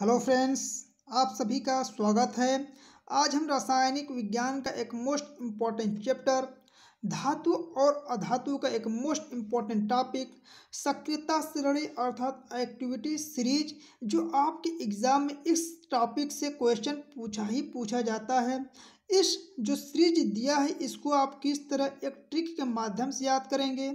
hello friends आप सभी का स्वागत है आज हम रासायनिक विज्ञान का एक मोस्ट इम्पॉर्टेंट चैप्टर धातु और अधातु का एक मोस्ट इम्पॉर्टेंट टॉपिक सक्रियता श्रेणी अर्थात एक्टिविटी सीरीज जो आपके एग्जाम में इस टॉपिक से क्वेश्चन पूछा ही पूछा जाता है इस जो सीरीज दिया है इसको आप किस तरह एक ट्रिक के माध्यम से याद करेंगे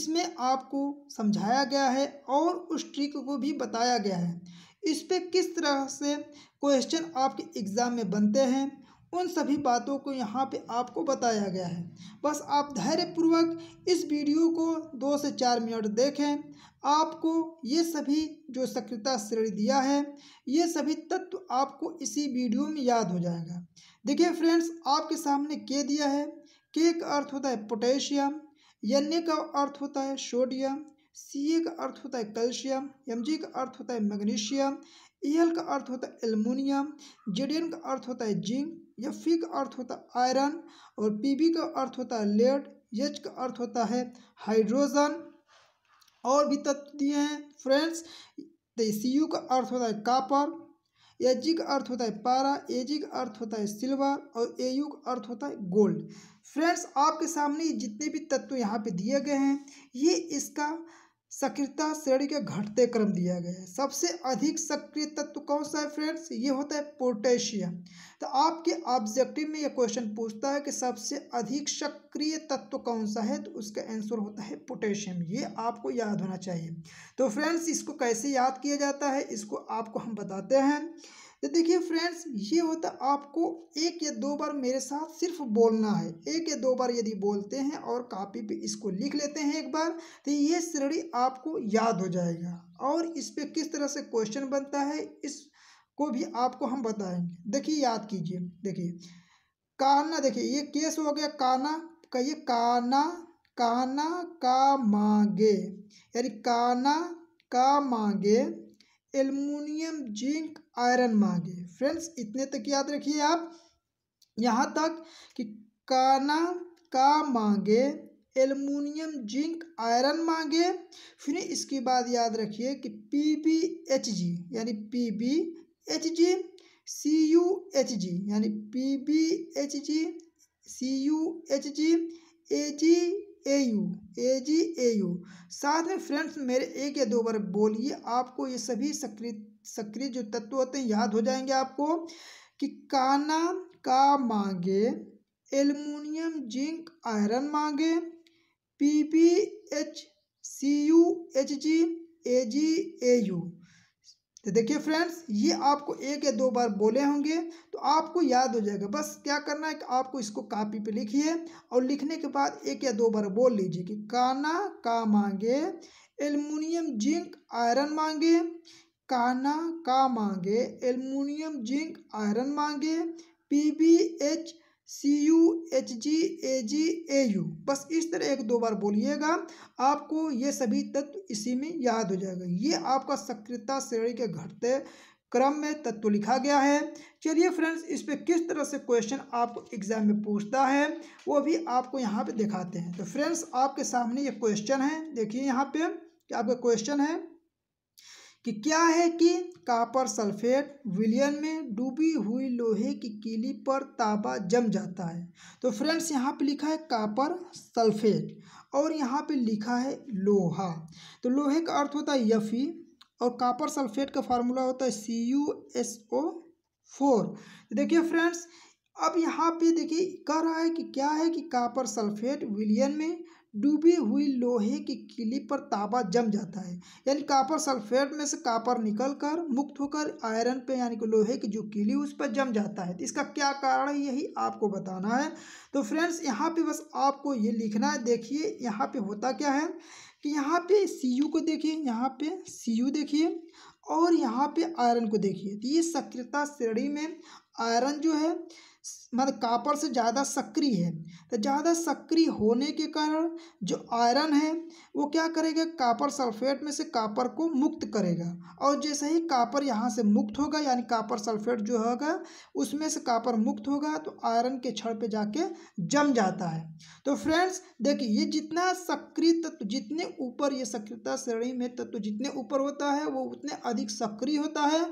इसमें आपको समझाया गया है और उस ट्रिक को भी बताया गया है इस पर किस तरह से क्वेश्चन आपके एग्ज़ाम में बनते हैं उन सभी बातों को यहाँ पे आपको बताया गया है बस आप धैर्यपूर्वक इस वीडियो को दो से चार मिनट देखें आपको ये सभी जो सक्रियता श्रेणी दिया है ये सभी तत्व आपको इसी वीडियो में याद हो जाएगा देखिए फ्रेंड्स आपके सामने के दिया है के का अर्थ होता है पोटेशियम यन्य का अर्थ होता है सोडियम सी ए का अर्थ होता है कैल्शियम एम जी का अर्थ होता है मैग्नीशियम ई e एल का अर्थ होता है एलमोनियम जेड एन का अर्थ होता है जिंक एफ पी का अर्थ होता है आयरन और पी बी का अर्थ होता है लेड एच का अर्थ होता है हाइड्रोजन और भी तत्व दिए हैं फ्रेंड्स तो सी यू का अर्थ होता है कापर एजिक अर्थ होता है पारा एजिक अर्थ होता है सिल्वर और एयुग अर्थ होता है गोल्ड फ्रेंड्स आपके सामने जितने भी तत्व यहाँ पे दिए गए हैं ये इसका सक्रियता श्रेणी के घटते क्रम दिया गया है सबसे अधिक सक्रिय तत्व कौन सा है फ्रेंड्स ये होता है पोटेशियम तो आपके ऑब्जेक्टिव में ये क्वेश्चन पूछता है कि सबसे अधिक सक्रिय तत्व कौन सा है तो उसका आंसर होता है पोटेशियम ये आपको याद होना चाहिए तो फ्रेंड्स इसको कैसे याद किया जाता है इसको आपको हम बताते हैं तो देखिए फ्रेंड्स ये होता आपको एक या दो बार मेरे साथ सिर्फ बोलना है एक या दो बार यदि बोलते हैं और कापी पे इसको लिख लेते हैं एक बार तो ये श्रेणी आपको याद हो जाएगा और इस पर किस तरह से क्वेश्चन बनता है इस को भी आपको हम बताएंगे देखिए याद कीजिए देखिए काना देखिए ये केस हो गया काना कहिए काना काना का मांगे यानी काना का मांगे एल्यूमिनियम जिंक आयरन मांगे फ्रेंड्स इतने तक याद रखिए आप यहाँ तक कि काना का मांगे एल्यूमिनियम जिंक आयरन मांगे फिर इसके बाद याद रखिए कि पी बी एच जी यानी P B H G C U H G यानी P B H G C U H G A G A U A G A U साथ में फ्रेंड्स मेरे एक या दो बार बोलिए आपको ये सभी सक्रिय सक्रिय जो तत्व होते हैं याद हो जाएंगे आपको कि काना का मांगे एल्यूमिनियम जिंक आयरन मांगे P P H C U H G A G A U तो देखिए फ्रेंड्स ये आपको एक या दो बार बोले होंगे तो आपको याद हो जाएगा बस क्या करना है कि आपको इसको कॉपी पे लिखिए और लिखने के बाद एक या दो बार बोल लीजिए कि काना का मांगे एलमुनियम जिंक आयरन मांगे काना का मांगे एलमोनियम जिंक आयरन मांगे P B H C U H G A G A U बस इस तरह एक दो बार बोलिएगा आपको ये सभी तत्व इसी में याद हो जाएगा ये आपका सक्रियता श्रेणी के घटते क्रम में तत्व लिखा गया है चलिए फ्रेंड्स इस पर किस तरह से क्वेश्चन आपको एग्जाम में पूछता है वो भी आपको यहाँ पे दिखाते हैं तो फ्रेंड्स आपके सामने ये क्वेश्चन है देखिए यहाँ पे कि आपका क्वेश्चन है कि क्या है कि कापर सल्फेट विलियन में डूबी हुई लोहे की कीली पर ताबा जम जाता है तो फ्रेंड्स यहाँ पे लिखा है कापर सल्फेट और यहाँ पे लिखा है लोहा तो लोहे का अर्थ होता है यफी और कापर सल्फेट का फार्मूला होता है C U S O four तो देखिए फ्रेंड्स अब यहाँ पे देखिए कह रहा है कि क्या है कि कापर सल्फेट विलियन में डूबी हुई लोहे की किली पर ताबा जम जाता है यानी कापर सल्फेट में से कापर निकल कर मुक्त होकर आयरन पे यानी कि लोहे की जो किली उस पर जम जाता है तो इसका क्या कारण है यही आपको बताना है तो फ्रेंड्स यहाँ पे बस आपको ये लिखना है देखिए यहाँ पे होता क्या है कि यहाँ पे सी यू को देखिए यहाँ पे सी यू देखिए और यहाँ पे आयरन को देखिए तो ये सक्रियता श्रेणी में आयरन जो है मतलब कापर से ज़्यादा सक्रिय है तो ज़्यादा सक्रिय होने के कारण जो आयरन है वो क्या करेगा कापर सल्फेट में से कापर को मुक्त करेगा और जैसे ही कापर यहाँ से मुक्त होगा यानी कापर सल्फेट जो होगा उसमें से कापर मुक्त होगा तो आयरन के क्षण पे जाके जम जाता है तो फ्रेंड्स देखिए ये जितना सक्रिय तत्व जितने ऊपर ये सक्रियता श्रेणी में तत्व जितने ऊपर होता है वो उतने अधिक सक्रिय होता है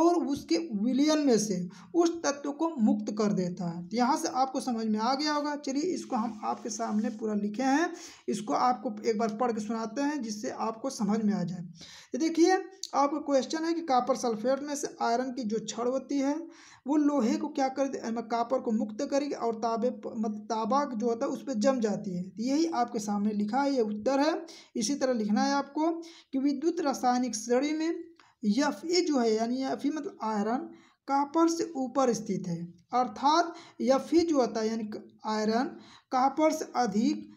और उसके विलियन में से उस तत्व को मुक्त कर देता है था तो यहाँ से आपको समझ में आ गया होगा चलिए इसको हम आपके सामने पूरा लिखे हैं इसको आपको एक बार पढ़ के सुनाते हैं जिससे आपको समझ में आ जाए ये देखिए आपका क्वेश्चन है कि कापर सल्फेट में से आयरन की जो छड़ होती है वो लोहे को क्या कर कापर मतलब को मुक्त करेगी और ताबे मतलब ताबा जो होता है उस पर जम जाती है तो यही आपके सामने लिखा है ये उत्तर है इसी तरह लिखना है आपको कि विद्युत रासायनिक श्रेणी में यफ ए जो है यानी यफ मतलब आयरन कापर से ऊपर स्थित है अर्थात यह है यानी आयरन कापर से अधिक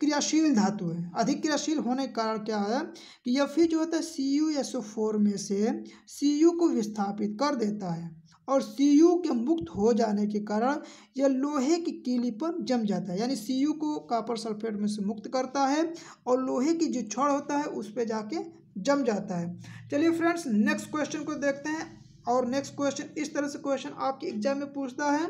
क्रियाशील धातु है अधिक क्रियाशील होने के कारण क्या है कि यह फिज जो होता है C U S O four में से सी यू को विस्थापित कर देता है और सी यू के मुक्त हो जाने के कारण यह लोहे की कीली पर जम जाता है यानी सी यू को कापर सल्फेट में से मुक्त करता है और लोहे की जो छड़ होता है उस पर जाके जम जाता है चलिए फ्रेंड्स नेक्स्ट क्वेश्चन को देखते हैं और नेक्स्ट क्वेश्चन इस तरह से क्वेश्चन आपके एग्जाम में पूछता है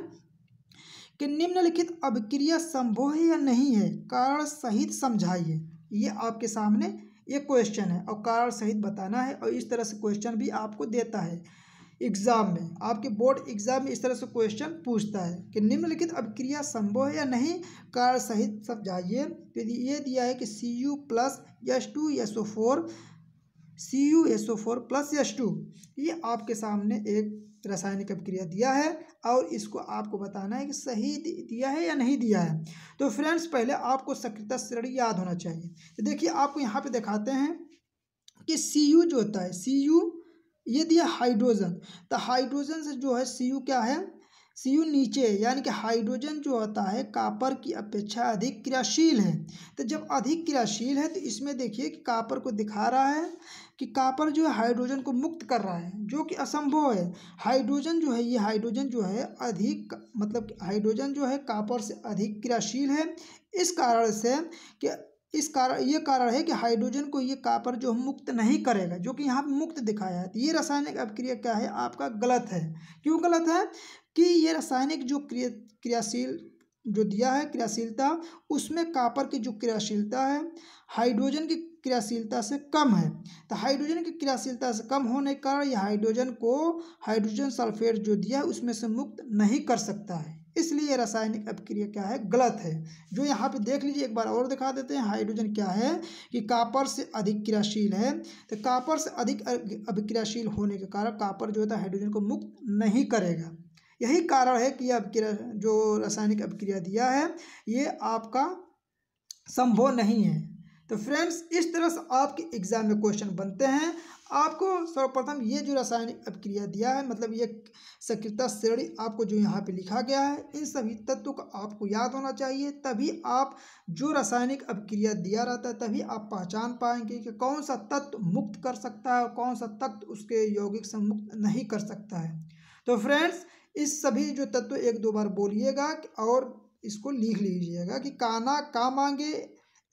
कि निम्नलिखित अभिक्रिया संभव है या नहीं है कारण सहित समझाइए ये आपके सामने ये क्वेश्चन है और कारण सहित बताना है और इस तरह से क्वेश्चन भी आपको देता है एग्ज़ाम में आपके बोर्ड एग्ज़ाम में इस तरह से क्वेश्चन पूछता है कि निम्नलिखित अभिक्रिया संभव है या नहीं कार सहित समझाइए तो ये दिया है कि C U plus S two S O four C U S O four plus S two ये आपके सामने एक रासायनिक अभिक्रिया दिया है और इसको आपको बताना है कि सही दिया है या नहीं दिया है तो फ्रेंड्स पहले आपको सक्रियता श्रेणी याद होना चाहिए तो देखिए आपको यहाँ पे दिखाते हैं कि सी यू जो होता है सी यू ये दिया हाइड्रोजन तो हाइड्रोजन से जो है सी यू क्या है सी यू नीचे यानी कि हाइड्रोजन जो होता है कापर की अपेक्षा अधिक क्रियाशील है तो जब अधिक क्रियाशील है तो इसमें देखिए कि कापर को दिखा रहा है कि कापर जो है हाइड्रोजन को मुक्त कर रहा है जो कि असंभव है हाइड्रोजन जो है ये हाइड्रोजन जो है अधिक मतलब हाइड्रोजन जो है कापर से अधिक क्रियाशील है इस कारण से कि इस कारण ये कारण है कि हाइड्रोजन को ये कापर जो मुक्त नहीं करेगा जो कि यहाँ मुक्त दिखाया है तो ये रासायनिक अभिक्रिया क्या है आपका गलत है क्यों गलत है कि ये रासायनिक जो क्रिया क्रियाशील जो दिया है क्रियाशीलता उसमें कापर की जो क्रियाशीलता है हाइड्रोजन की क्रियाशीलता से कम है तो हाइड्रोजन की क्रियाशीलता से कम होने के कारण यह हाइड्रोजन को हाइड्रोजन सल्फेट जो दिया है उसमें से मुक्त नहीं कर सकता है इसलिए रासायनिक अपक्रिया क्या है गलत है जो यहाँ पे देख लीजिए एक बार और दिखा देते हैं हाइड्रोजन क्या है कि कापर से अधिक क्रियाशील है तो कापर से अधिक अभिक्रियाशील होने के कारण कापर जो है हाइड्रोजन को मुक्त नहीं करेगा यही कारण है कि अभिक्रिया जो रासायनिक अभिक्रिया दिया है ये आपका संभव नहीं है तो फ्रेंड्स इस तरह से आपके एग्ज़ाम में क्वेश्चन बनते हैं आपको सर्वप्रथम ये जो रासायनिक अभिक्रिया दिया है मतलब ये सक्रियता श्रेणी आपको जो यहाँ पे लिखा गया है इन सभी तत्वों का आपको याद होना चाहिए तभी आप जो रासायनिक अभिक्रिया दिया रहता है तभी आप पहचान पाएंगे कि कौन सा तत्व मुक्त कर सकता है और कौन सा तत्व उसके यौगिक से मुक्त नहीं कर सकता है तो फ्रेंड्स इस सभी जो तत्व एक दो बार बोलिएगा और इसको लिख लीजिएगा कि काना का मांगे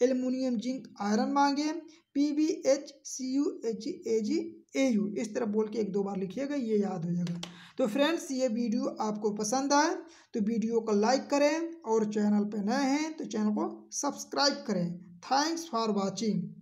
एल्यूमिनियम जिंक आयरन मांगे P B H C U H A G A U इस तरह बोल के एक दो बार लिखिएगा ये याद हो जाएगा तो फ्रेंड्स ये वीडियो आपको पसंद आए तो वीडियो को लाइक करें और चैनल पर नए हैं तो चैनल को सब्सक्राइब करें थैंक्स फॉर वॉचिंग